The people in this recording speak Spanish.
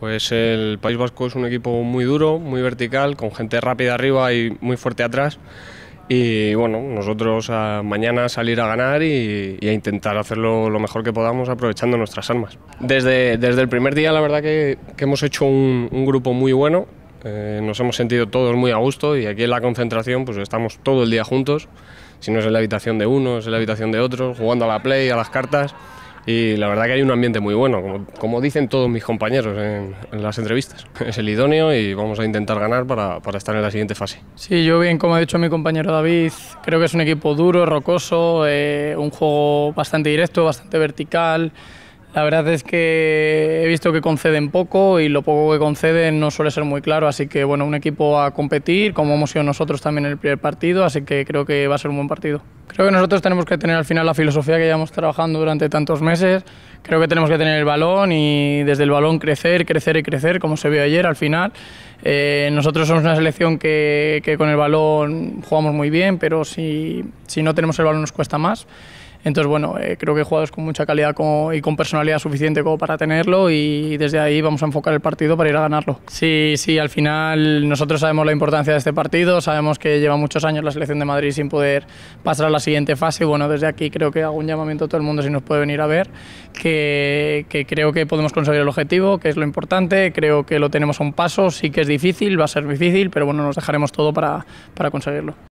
Pues el País Vasco es un equipo muy duro, muy vertical, con gente rápida arriba y muy fuerte atrás. Y bueno, nosotros mañana salir a ganar y, a intentar hacerlo lo mejor que podamos aprovechando nuestras armas. Desde, desde el primer día la verdad que, hemos hecho un, grupo muy bueno, eh, nos hemos sentido todos muy a gusto y aquí en la concentración pues estamos todo el día juntos, si no es en la habitación de uno, es en la habitación de otros, jugando a la play, a las cartas y la verdad que hay un ambiente muy bueno, como, dicen todos mis compañeros en, las entrevistas. Es el idóneo y vamos a intentar ganar para, para, estar en la siguiente fase. Sí, yo bien, como ha dicho mi compañero David, creo que es un equipo duro, rocoso, eh, un juego bastante directo, bastante vertical. La verdad es que he visto que conceden poco y lo poco que conceden no suele ser muy claro, así que bueno, un equipo a competir, como hemos sido nosotros también en el primer partido, así que creo que va a ser un buen partido. Creo que nosotros tenemos que tener al final la filosofía que llevamos trabajando durante tantos meses. Creo que tenemos que tener el balón y desde el balón crecer, crecer y crecer, como se vio ayer al final. Eh, nosotros somos una selección que, que, con el balón jugamos muy bien, pero si, si no tenemos el balón nos cuesta más. Entonces, bueno, eh, creo que jugadores con mucha calidad y con personalidad suficiente como para tenerlo y desde ahí vamos a enfocar el partido para ir a ganarlo. Sí, sí, al final nosotros sabemos la importancia de este partido, sabemos que lleva muchos años la selección de Madrid sin poder pasar a la siguiente fase y bueno, desde aquí creo que hago un llamamiento a todo el mundo si nos puede venir a ver, que, que creo que podemos conseguir el objetivo, que es lo importante, creo que lo tenemos a un paso, sí que es difícil, va a ser difícil, pero bueno, nos dejaremos todo para, para conseguirlo.